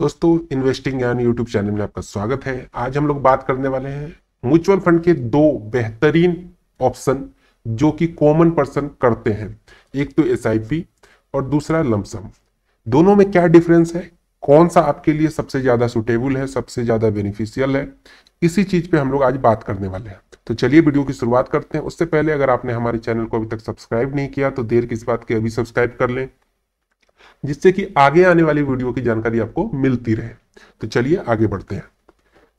दोस्तों इन्वेस्टिंग ज्ञान YouTube channel में आपका स्वागत है आज हम लोग बात करने वाले हैं म्यूचुअल फंड के दो बेहतरीन ऑप्शन जो कि कॉमन पर्सन करते हैं एक तो एस और दूसरा लमसम दोनों में क्या डिफरेंस है कौन सा आपके लिए सबसे ज़्यादा सुटेबल है सबसे ज़्यादा बेनिफिशियल है इसी चीज़ पे हम लोग आज बात करने वाले हैं तो चलिए वीडियो की शुरुआत करते हैं उससे पहले अगर आपने हमारे चैनल को अभी तक सब्सक्राइब नहीं किया तो देर किस बात की अभी सब्सक्राइब कर लें जिससे कि आगे आने वाली वीडियो की जानकारी आपको मिलती रहे तो चलिए आगे बढ़ते हैं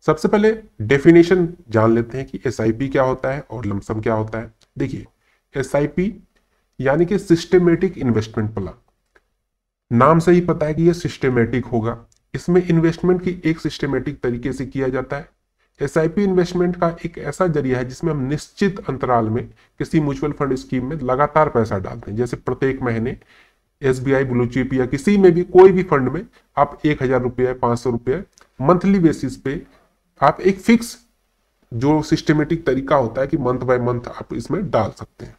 सबसे पहले डेफिनेशन जान लेते हैं कि एस क्या होता है और लमसम क्या होता है देखिए एस यानी कि सिस्टमेटिक इन्वेस्टमेंट प्लान नाम से ही पता है कि यह सिस्टमेटिक होगा इसमें इन्वेस्टमेंट की एक सिस्टमेटिक तरीके से किया जाता है एस इन्वेस्टमेंट का एक ऐसा जरिया है जिसमें हम निश्चित अंतराल में किसी म्यूचुअल फंड स्कीम में लगातार पैसा डालते हैं जैसे प्रत्येक महीने S B I blue chip या किसी में भी कोई भी फंड में आप एक हजार रुपये पाँच सौ रुपये मंथली बेसिस पे आप एक फिक्स जो सिस्टमेटिक तरीका होता है कि मंथ बाय मंथ आप इसमें डाल सकते हैं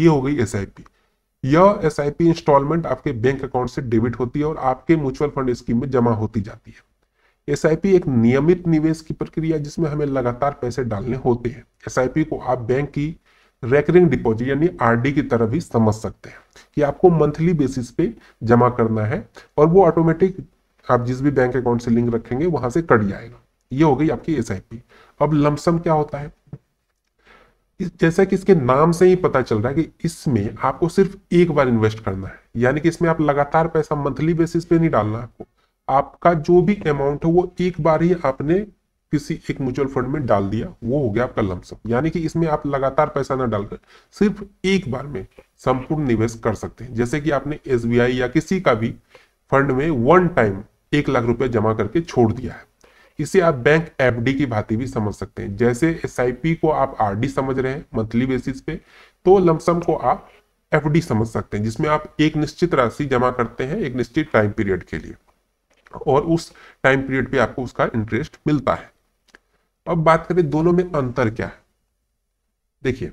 ये हो गई एस आई पी यह एस आई पी इंस्टॉलमेंट आपके बैंक अकाउंट से डेबिट होती है और आपके म्यूचुअल फंड स्कीम में जमा होती जाती है एस आई पी एक नियमित निवेश की प्रक्रिया जिसमें हमें लगातार पैसे डालने होते हैं एस आई पी को आप बैंक की रेकरिंग डिपॉजिट यानी आरडी की तरह भी समझ सकते हैं कि आपको मंथली बेसिस पे जमा करना है और वो ऑटोमेटिक आप जिस भी बैंक अकाउंट से लिंक रखेंगे वहां से कट जाएगा ये हो गई आपकी एस अब लमसम क्या होता है जैसा कि इसके नाम से ही पता चल रहा है कि इसमें आपको सिर्फ एक बार इन्वेस्ट करना है यानी कि इसमें आप लगातार पैसा मंथली बेसिस पे नहीं डालना आपको आपका जो भी अमाउंट है वो एक बार ही आपने किसी एक म्यूचुअल फंड में डाल दिया वो हो गया आपका लमसम यानी कि इसमें आप लगातार पैसा ना डालकर सिर्फ एक बार में संपूर्ण निवेश कर सकते हैं जैसे कि आपने एस या किसी का भी फंड में वन टाइम एक लाख रुपए जमा करके छोड़ दिया है इसे आप बैंक एफडी की भांति भी समझ सकते हैं जैसे एस को आप आरडी समझ रहे हैं मंथली बेसिस पे तो लमसम को आप एफडी समझ सकते हैं जिसमें आप एक निश्चित राशि जमा करते हैं एक निश्चित टाइम पीरियड के लिए और उस टाइम पीरियड पे आपको उसका इंटरेस्ट मिलता है अब बात करें दोनों में अंतर क्या है देखिए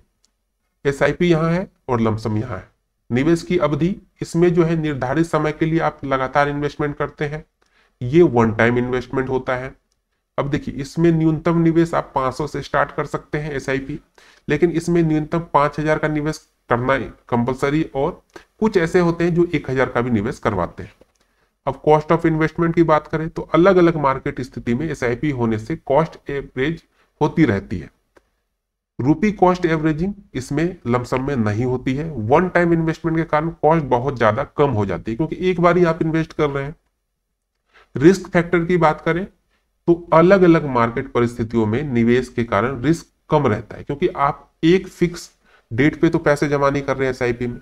एस आई पी यहाँ है और लमसम यहाँ है निवेश की अवधि इसमें जो है निर्धारित समय के लिए आप लगातार इन्वेस्टमेंट करते हैं ये वन टाइम इन्वेस्टमेंट होता है अब देखिए इसमें न्यूनतम निवेश आप 500 से स्टार्ट कर सकते हैं एस लेकिन इसमें न्यूनतम 5000 का निवेश करना कंपलसरी और कुछ ऐसे होते हैं जो 1000 का भी निवेश करवाते हैं अब कॉस्ट ऑफ इन्वेस्टमेंट की बात करें तो अलग अलग मार्केट स्थिति में एस होने से कॉस्ट एवरेज होती रहती है रूपी कॉस्ट एवरेजिंग इसमें लमसम में नहीं होती है वन टाइम इन्वेस्टमेंट के कारण कॉस्ट बहुत ज्यादा कम हो जाती है क्योंकि एक बार ही आप इन्वेस्ट कर रहे हैं रिस्क फैक्टर की बात करें तो अलग अलग मार्केट परिस्थितियों में निवेश के कारण रिस्क कम रहता है क्योंकि आप एक फिक्स डेट पे तो पैसे जमा नहीं कर रहे हैं एस में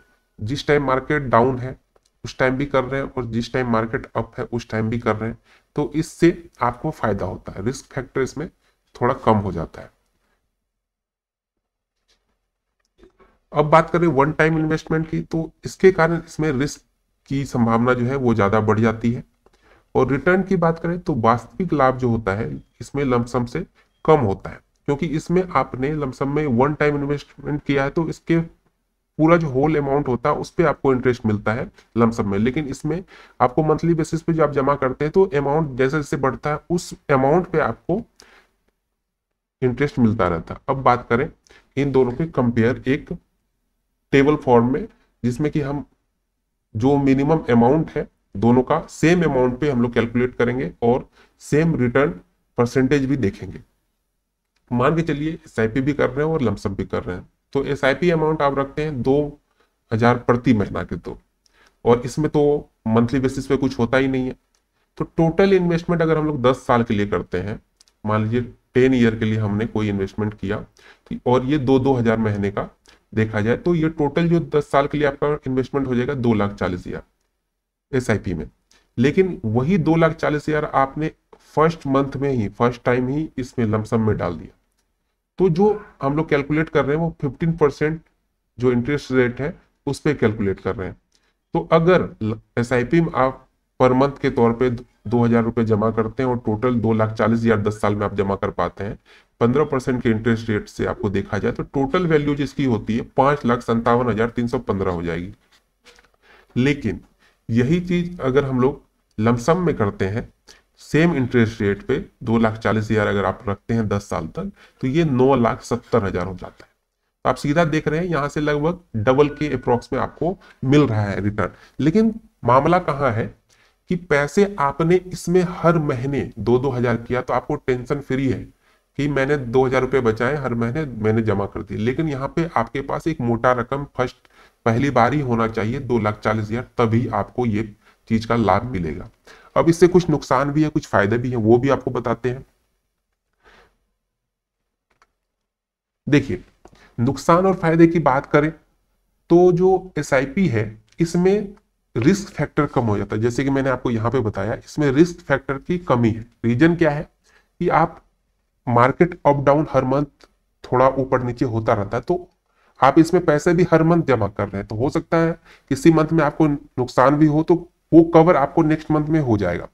जिस टाइम मार्केट डाउन है उस टाइम भी कर रहे हैं और जिस टाइम मार्केट अप है उस टाइम भी कर रहे हैं तो इससे आपको फायदा होता है रिस्क फैक्टर इसमें थोड़ा कम हो जाता है अब बात करें वन टाइम इन्वेस्टमेंट की तो इसके कारण इसमें रिस्क की संभावना जो है वो ज्यादा बढ़ जाती है और रिटर्न की बात करें तो वास्तविक लाभ जो होता है इसमें लमसम से कम होता है क्योंकि इसमें आपने लमसम में वन टाइम इन्वेस्टमेंट किया है तो इसके पूरा जो होल अमाउंट होता है उस पर आपको इंटरेस्ट मिलता है लमसम में लेकिन इसमें आपको मंथली बेसिस पे जो आप जमा करते हैं तो अमाउंट जैसे जैसे बढ़ता है उस अमाउंट पे आपको इंटरेस्ट मिलता रहता है अब बात करें इन दोनों के कंपेयर एक टेबल फॉर्म में जिसमें कि हम जो मिनिमम अमाउंट है दोनों का सेम अमाउंट पे हम लोग कैलकुलेट करेंगे और सेम रिटर्न परसेंटेज भी देखेंगे मान के चलिए एस भी कर रहे हैं और लमसम भी कर रहे हैं तो एस अमाउंट आप रखते हैं दो हजार प्रति महीना के दो तो। और इसमें तो मंथली बेसिस पे कुछ होता ही नहीं है तो टोटल इन्वेस्टमेंट अगर हम लोग दस साल के लिए करते हैं मान लीजिए टेन ईयर के लिए हमने कोई इन्वेस्टमेंट किया तो और ये दो दो हजार महीने का देखा जाए तो ये टोटल जो दस साल के लिए आपका इन्वेस्टमेंट हो जाएगा दो लाख चालीस हजार एस में लेकिन वही दो लाख चालीस हजार आपने फर्स्ट मंथ में ही फर्स्ट टाइम ही इसमें लमसम में डाल दिया तो जो हम लोग कैलकुलेट कर रहे हैं वो फिफ्टीन परसेंट जो इंटरेस्ट रेट है उस पर कैलकुलेट कर रहे हैं तो अगर एस में आप पर मंथ के तौर पे दो हजार रुपये जमा करते हैं और टोटल दो लाख चालीस हजार दस साल में आप जमा कर पाते हैं पंद्रह परसेंट के इंटरेस्ट रेट से आपको देखा जाए तो टोटल वैल्यू जिसकी होती है पांच लाख संतावन हजार तीन सौ पंद्रह हो जाएगी लेकिन यही चीज अगर हम लोग लमसम में करते हैं सेम इंटरेस्ट रेट पे दो लाख चालीस हजार अगर आप रखते हैं दस साल तक तो ये नौ लाख सत्तर हजार हो जाता है तो आप सीधा देख रहे हैं यहाँ से लगभग डबल के अप्रोक्स में आपको मिल रहा है रिटर्न लेकिन मामला कहाँ है कि पैसे आपने इसमें हर महीने दो दो हजार किया तो आपको टेंशन फ्री है कि मैंने दो हजार रुपये बचाए हर महीने मैंने जमा कर दिए लेकिन यहाँ पे आपके पास एक मोटा रकम फर्स्ट पहली बार ही होना चाहिए दो लाख चालीस हजार तभी आपको ये चीज का लाभ मिलेगा अब इससे कुछ नुकसान भी है कुछ फायदे भी है वो भी आपको बताते हैं देखिए नुकसान और फायदे की बात करें तो जो एस है इसमें रिस्क फैक्टर कम हो जाता है जैसे कि मैंने आपको यहां पे बताया इसमें रिस्क फैक्टर की कमी है रीजन क्या है कि आप मार्केट अप डाउन हर मंथ थोड़ा ऊपर नीचे होता रहता है तो आप इसमें पैसे भी हर मंथ जमा कर रहे हैं तो हो सकता है किसी मंथ में आपको नुकसान भी हो तो वो कवर आपको नेक्स्ट मंथ में हो जाएगा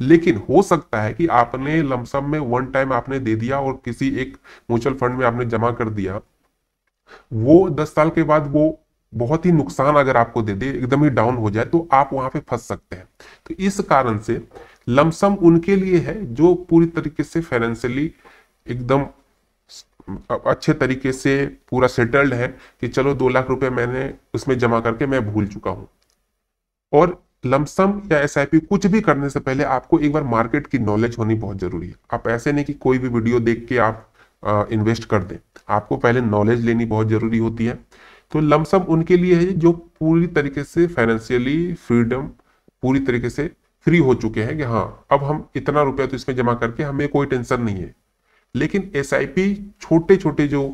लेकिन हो सकता है कि आपने लमसम में वन टाइम आपने दे दिया और किसी एक म्यूचुअल फंड में आपने जमा कर दिया वो दस साल के बाद वो बहुत ही नुकसान अगर आपको दे दे एकदम ही डाउन हो जाए तो आप वहां पे फंस सकते हैं तो इस कारण से लमसम उनके लिए है जो पूरी तरीके से फाइनेंशियली एकदम अच्छे तरीके से पूरा सेटल्ड है कि चलो दो लाख रुपए मैंने उसमें जमा करके मैं भूल चुका हूं और लमसम या एस कुछ भी करने से पहले आपको एक बार मार्केट की नॉलेज होनी बहुत जरूरी है आप ऐसे नहीं कि कोई भी वीडियो देख के आप इन्वेस्ट कर दें आपको पहले नॉलेज लेनी बहुत जरूरी होती है तो लमसम उनके लिए है जो पूरी तरीके से फाइनेंशियली फ्रीडम पूरी तरीके से फ्री हो चुके हैं कि हाँ अब हम इतना रुपया तो इसमें जमा करके हमें कोई टेंशन नहीं है लेकिन एस छोटे छोटे जो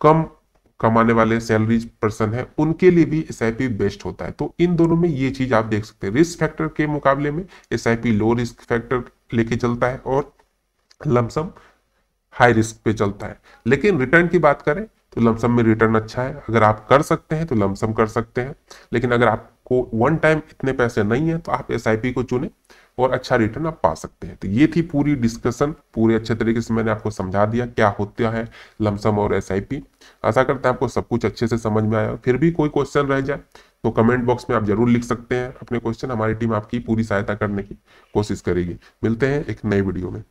कम कमाने वाले सैलरीज पर्सन है उनके लिए भी एस बेस्ट होता है तो इन दोनों में ये चीज आप देख सकते हैं रिस्क फैक्टर के मुकाबले में एस लो रिस्क फैक्टर लेके चलता है और लमसम हाई रिस्क पे चलता है लेकिन रिटर्न की बात करें तो लमसम में रिटर्न अच्छा है अगर आप कर सकते हैं तो लमसम कर सकते हैं लेकिन अगर आपको वन टाइम इतने पैसे नहीं है तो आप एस को चुने और अच्छा रिटर्न आप पा सकते हैं तो ये थी पूरी डिस्कशन पूरे अच्छे तरीके से मैंने आपको समझा दिया क्या होता है लमसम और एस आशा करते हैं आपको सब कुछ अच्छे से समझ में आया फिर भी कोई क्वेश्चन रह जाए तो कमेंट बॉक्स में आप जरूर लिख सकते हैं अपने क्वेश्चन हमारी टीम आपकी पूरी सहायता करने की कोशिश करेगी मिलते हैं एक नई वीडियो में